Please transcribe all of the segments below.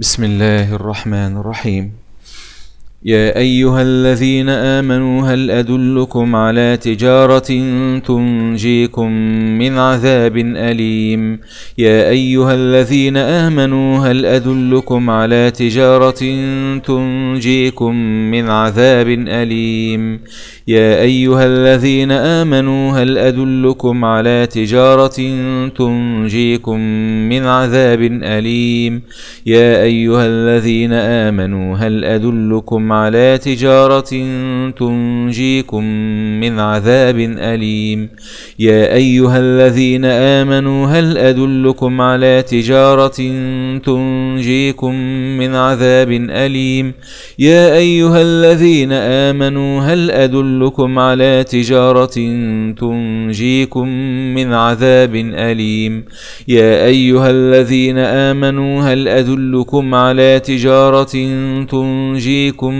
بسم الله الرحمن الرحيم يا ايها الذين امنوا هل ادلكم على تجاره تنجيكم من عذاب اليم يا ايها الذين امنوا هل ادلكم على تجاره تنجيكم من عذاب اليم يا أيها الذين آمنوا هل أدلكم على تجارة تنجيكم من عذاب أليم يا أيها الذين آمنوا هل أدلكم على تجارة تنجيكم من عذاب أليم يا أيها الذين آمنوا هل أدلكم على تجارة تنجيكم من عذاب أليم يا أيها الذين آمنوا هل أدلكم أدلكم على تجارة تنجيكم من عذاب أليم يا أيها الذين آمنوا هل أدلكم على تجارة تنجيكم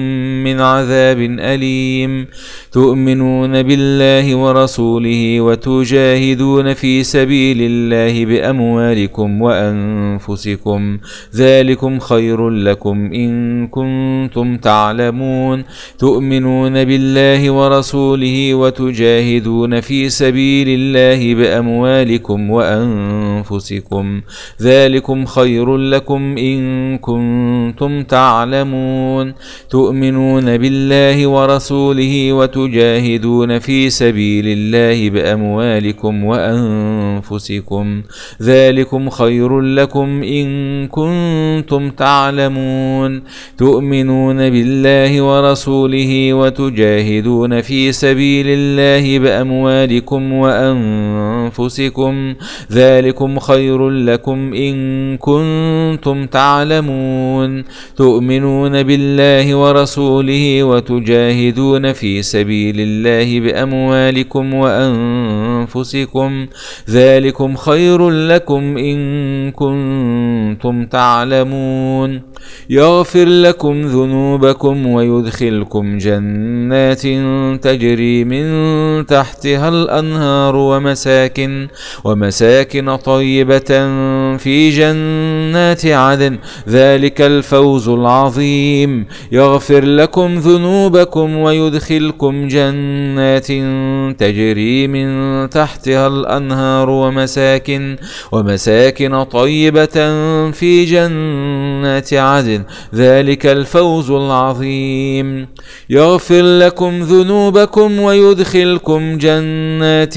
من عذاب أليم تؤمنون بالله ورسوله وتجاهدون في سبيل الله بأموالكم وأنفسكم ذلكم خير لكم إن كنتم تعلمون تؤمنون بالله ورسوله ورسوله وتجاهدون في سبيل الله بأموالكم وأنفسكم ذلكم خير لكم إن كنتم تعلمون تؤمنون بالله ورسوله وتجاهدون في سبيل الله بأموالكم وأنفسكم ذلكم خير لكم إن كنتم تعلمون تؤمنون بالله ورسوله وتجاهدون في سبيل الله بأموالكم وأنفسكم ذلكم خير لكم إن كنتم تعلمون تؤمنون بالله ورسوله وتجاهدون في سبيل الله بأموالكم وأنفسكم ذلكم خير لكم إن كنتم تعلمون يغفر لكم ذنوبكم ويدخلكم جنات تجري من تحتها الأنهار ومساكن ومساكن طيبة في جنات عدن ذلك الفوز العظيم يغفر لكم ذنوبكم ويدخلكم جنات تجري من تحتها الأنهار ومساكن ومساكن طيبة في جنات عدن ذلك الفوز العظيم يغفر لكم ذنوبكم ذنوبكم ويدخلكم جنات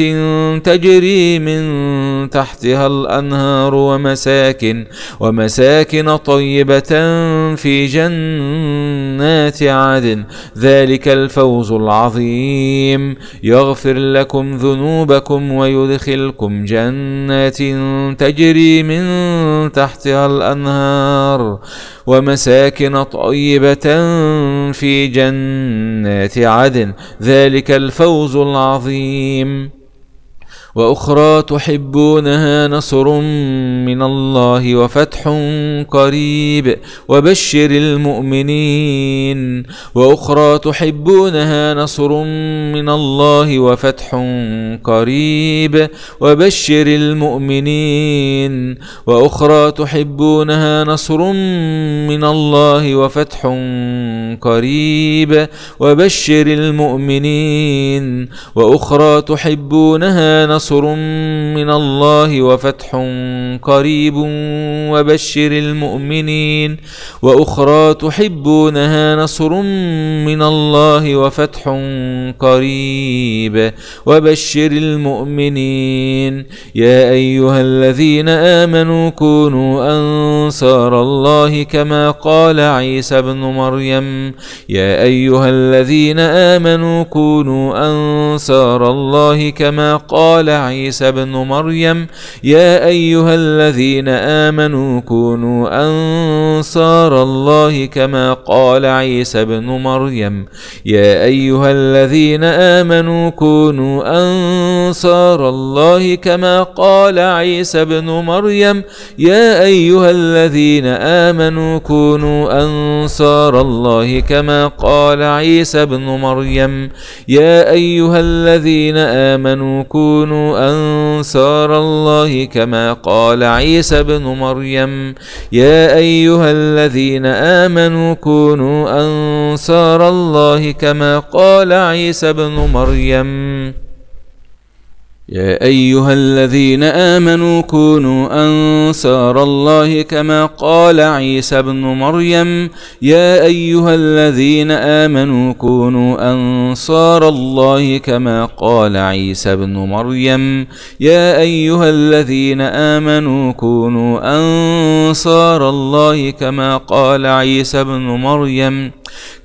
تجري من تحتها الأنهار ومساكن ومساكن طيبة في جنات عدن ذلك الفوز العظيم يغفر لكم ذنوبكم ويدخلكم جنات تجري من تحتها الأنهار ومساكن طيبة في جنات عدن ذلك الفوز العظيم واخرى تحبونها نصر من الله وفتح قريب وبشر المؤمنين واخرى تحبونها نصر من الله وفتح قريب وبشر المؤمنين واخرى تحبونها نصر من الله وفتح قريب وبشر المؤمنين واخرى تحبونها نصر نصر من الله وفتح قريب وبشر المؤمنين واخرى تحبونها نصر من الله وفتح قريب وبشر المؤمنين يا ايها الذين امنوا كونوا انصار الله كما قال عيسى ابن مريم يا ايها الذين امنوا كونوا انصار الله كما قال عيسى بن مريم يا أيها الذين آمنوا كونوا أنصار الله كما قال عيسى بن مريم يا أيها الذين آمنوا كونوا أنصار الله كما قال عيسى بن مريم يا أيها الذين آمنوا كونوا أنصار الله كما قال عيسى بن مريم يا أيها الذين آمنوا كونوا أنصار الله كما قال عيسى بن مريم يا أيها الذين آمنوا كونوا أنصار الله كما قال عيسى بن مريم يا أيها الذين آمنوا كونوا أنصار الله كما قال عيسى ابن مريم يا أيها الذين آمنوا كونوا أنصار الله كما قال عيسى ابن مريم يا أيها الذين آمنوا كونوا أنصار الله كما قال عيسى ابن مريم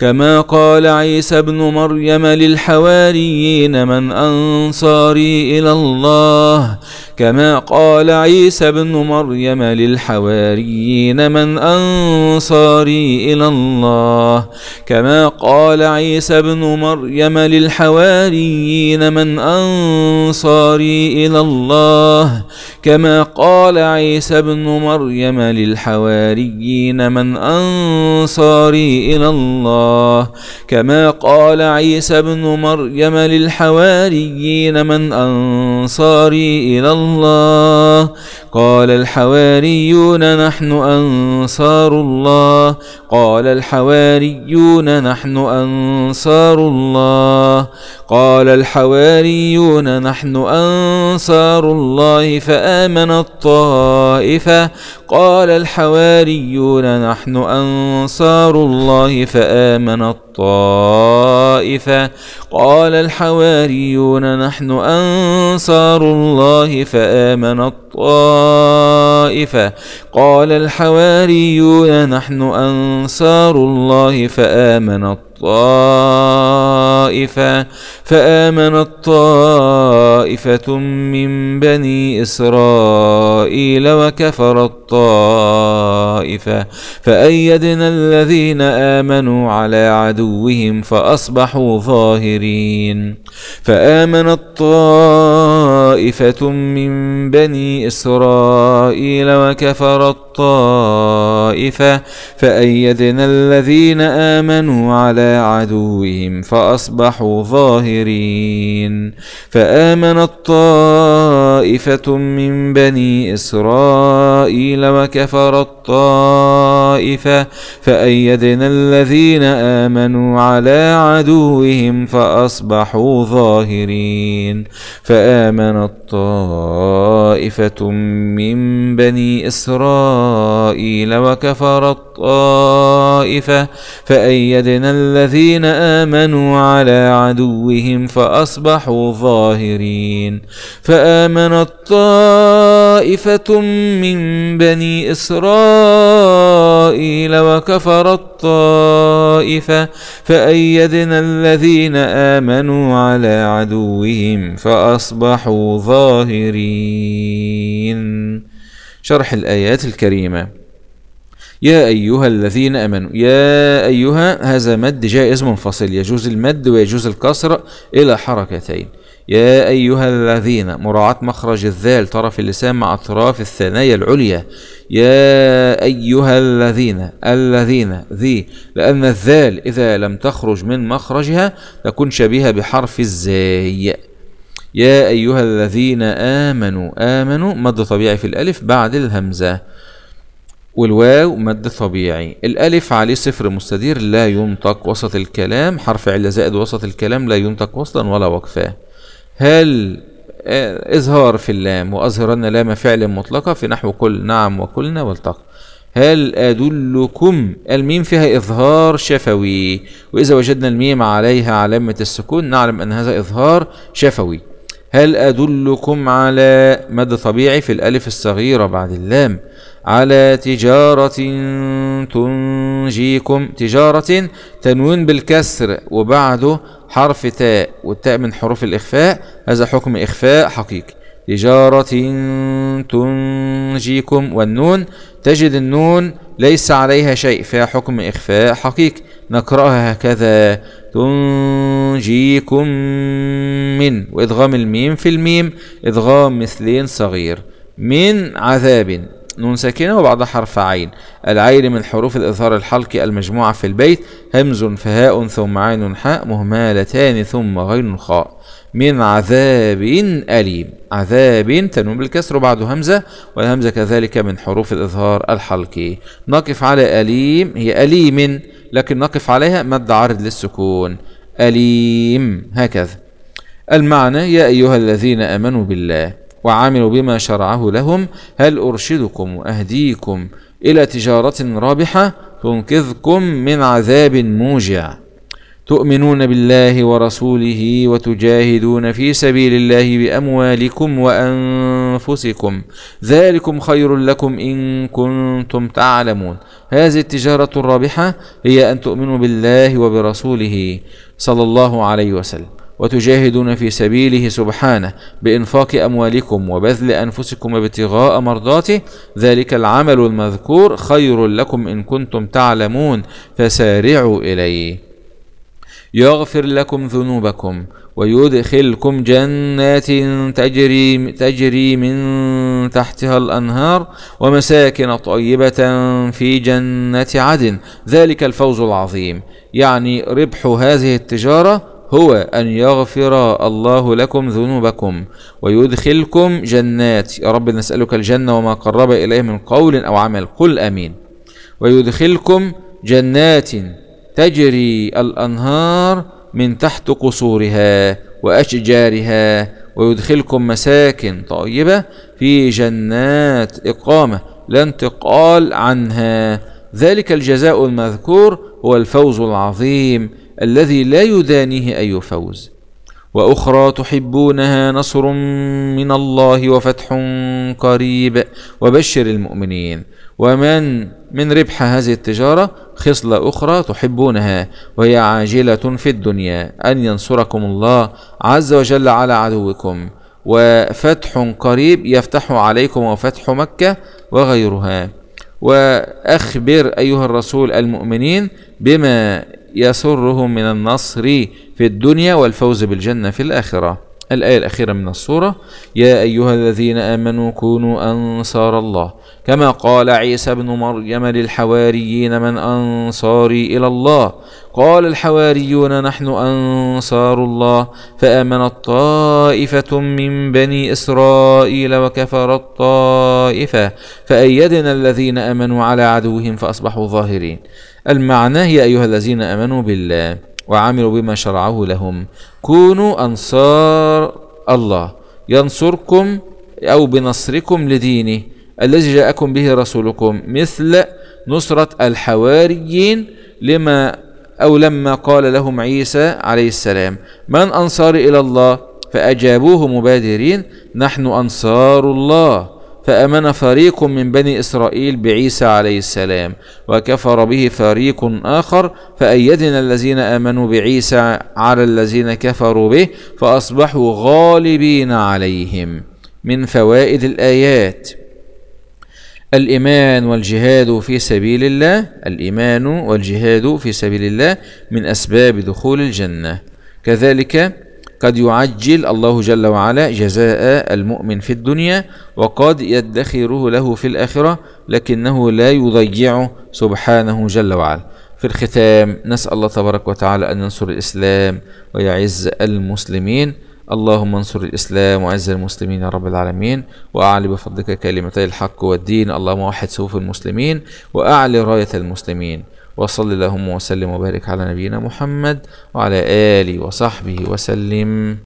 كما قال عيسى ابن مريم للحواريين من أنصاري إلى الله كما قال عيسى ابن مريم للحواريين من أنصاري إلى الله كما قال عيسى ابن مريم للحواريين من أنصاري إلى الله كما قال عيسى ابن مريم للحواريين من أنصاري إلى الله كما قال عيسى ابن مريم للحواريين من أنصاري إلى الله قال الحواريون نحن أنصار الله قال الحواريون نحن أنصار الله قال الحواريون نحن أنصار الله فآمن الطائفة قال الحواريون نحن أنصار الله فآمن الطائفة قال الحواريون نحن أنصار الله فآمن الطائفة قال الحواريون نحن أنصار الله فآمن الطائفة الطائفة فآمنت طائفة من بني إسرائيل وكفرت طائفة فأيدنا الذين آمنوا على عدوهم فأصبحوا ظاهرين فآمنت طائفة من بني إسرائيل وكفرت الطائفة فأيدنا الذين آمنوا على عدوهم فأصبحوا ظاهرين فآمنت طائفة من بني إسرائيل وكفرت طائفة فأيدنا الذين آمنوا على عدوهم فأصبحوا ظاهرين فآمنت طائفة من بني إسرائيل إسرائيل وكفر الطائفة فأيدنا الذين آمنوا على عدوهم فأصبحوا ظاهرين فآمنت طائفة من بني إسرائيل وكفر الطائفة فأيدنا الذين آمنوا على عدوهم فأصبحوا ظاهرين شرح الآيات الكريمة يا أيها الذين أمنوا يا أيها هذا مد جائز منفصل يجوز المد ويجوز الكسر إلى حركتين يا أيها الذين مراعاة مخرج الذال طرف اللسان مع أطراف الثنايا العليا يا أيها الذين الذين ذي لأن الذال إذا لم تخرج من مخرجها تكون شبيهة بحرف الزاي يا أيها الذين آمنوا آمنوا مد طبيعي في الألف بعد الهمزة والواو مد طبيعي الألف عليه صفر مستدير لا ينطق وسط الكلام حرف علة زائد وسط الكلام لا ينطق وصلا ولا وقفا هل إظهار في اللام وأظهرن لام فعل مطلقة في نحو قل نعم وقلنا والتقى هل أدلكم الميم فيها إظهار شفوي وإذا وجدنا الميم عليها علامة السكون نعلم أن هذا إظهار شفوي هل أدلكم على مد طبيعي في الألف الصغيرة بعد اللام على تجارة تنجيكم تجارة تنوين بالكسر وبعده حرف تاء والتاء من حروف الإخفاء هذا حكم إخفاء حقيقي تجارة تنجيكم والنون تجد النون ليس عليها شيء فيها حكم إخفاء حقيقي نقرأها هكذا تنجيكم من وإدغام الميم في الميم إدغام مثلين صغير من عذاب نون ساكنة وبعدها حرف عين العين من حروف الإظهار الحلقي المجموعة في البيت همز فهاء ثم عين حاء مهمالتان ثم غين خاء من عذاب أليم عذاب تنوم بالكسر وبعده همزة والهمزة كذلك من حروف الإظهار الحلقي نقف على أليم هي أليم لكن نقف عليها مد عرض للسكون أليم هكذا المعنى يا أيها الذين آمنوا بالله وعملوا بما شرعه لهم هل أرشدكم وأهديكم إلى تجارة رابحة تنقذكم من عذاب موجع تؤمنون بالله ورسوله وتجاهدون في سبيل الله باموالكم وانفسكم ذلكم خير لكم ان كنتم تعلمون هذه التجاره الرابحه هي ان تؤمنوا بالله وبرسوله صلى الله عليه وسلم وتجاهدون في سبيله سبحانه بإنفاق أموالكم وبذل أنفسكم ابتغاء مرضاته ذلك العمل المذكور خير لكم إن كنتم تعلمون فسارعوا إليه يغفر لكم ذنوبكم ويدخلكم جنات تجري تجري من تحتها الانهار ومساكن طيبه في جنه عدن ذلك الفوز العظيم يعني ربح هذه التجاره هو أن يغفر الله لكم ذنوبكم ويدخلكم جنات يا رب نسألك الجنة وما قرب إليه من قول أو عمل قل أمين ويدخلكم جنات تجري الأنهار من تحت قصورها وأشجارها ويدخلكم مساكن طيبة في جنات إقامة لا انتقال عنها ذلك الجزاء المذكور هو الفوز العظيم الذي لا يدانيه أي فوز واخرى تحبونها نصر من الله وفتح قريب وبشر المؤمنين ومن من ربح هذه التجاره خصله اخرى تحبونها وهي عاجله في الدنيا ان ينصركم الله عز وجل على عدوكم وفتح قريب يفتح عليكم وفتح مكه وغيرها واخبر ايها الرسول المؤمنين بما يسرهم من النصر في الدنيا والفوز بالجنة في الآخرة الآية الأخيرة من الصورة يا أيها الذين آمنوا كونوا أنصار الله كما قال عيسى بن مريم للحواريين من أنصاري إلى الله قال الحواريون نحن أنصار الله فآمنت طائفة من بني إسرائيل وكفرت طائفة فأيدنا الذين آمنوا على عدوهم فأصبحوا ظاهرين المعنى يا أيها الذين آمنوا بالله وعملوا بما شرعه لهم كونوا أنصار الله ينصركم أو بنصركم لدينه الذي جاءكم به رسولكم مثل نصرة الحواريين لما أو لما قال لهم عيسى عليه السلام من أنصار إلى الله فأجابوه مبادرين نحن أنصار الله فامن فريق من بني اسرائيل بعيسى عليه السلام وكفر به فريق اخر فايدنا الذين امنوا بعيسى على الذين كفروا به فاصبحوا غالبين عليهم من فوائد الايات الإيمان والجهاد في سبيل الله الإيمان والجهاد في سبيل الله من أسباب دخول الجنة كذلك قد يعجل الله جل وعلا جزاء المؤمن في الدنيا وقد يدخره له في الآخرة لكنه لا يضيعه سبحانه جل وعلا في الختام نسأل الله تبارك وتعالى أن ينصر الإسلام ويعز المسلمين اللهم انصر الإسلام وعز المسلمين يا رب العالمين وأعلي بفضلك كلمتي الحق والدين اللهم وحد سوف المسلمين وأعلي راية المسلمين وصل اللهم وسلم وبارك على نبينا محمد وعلى آله وصحبه وسلم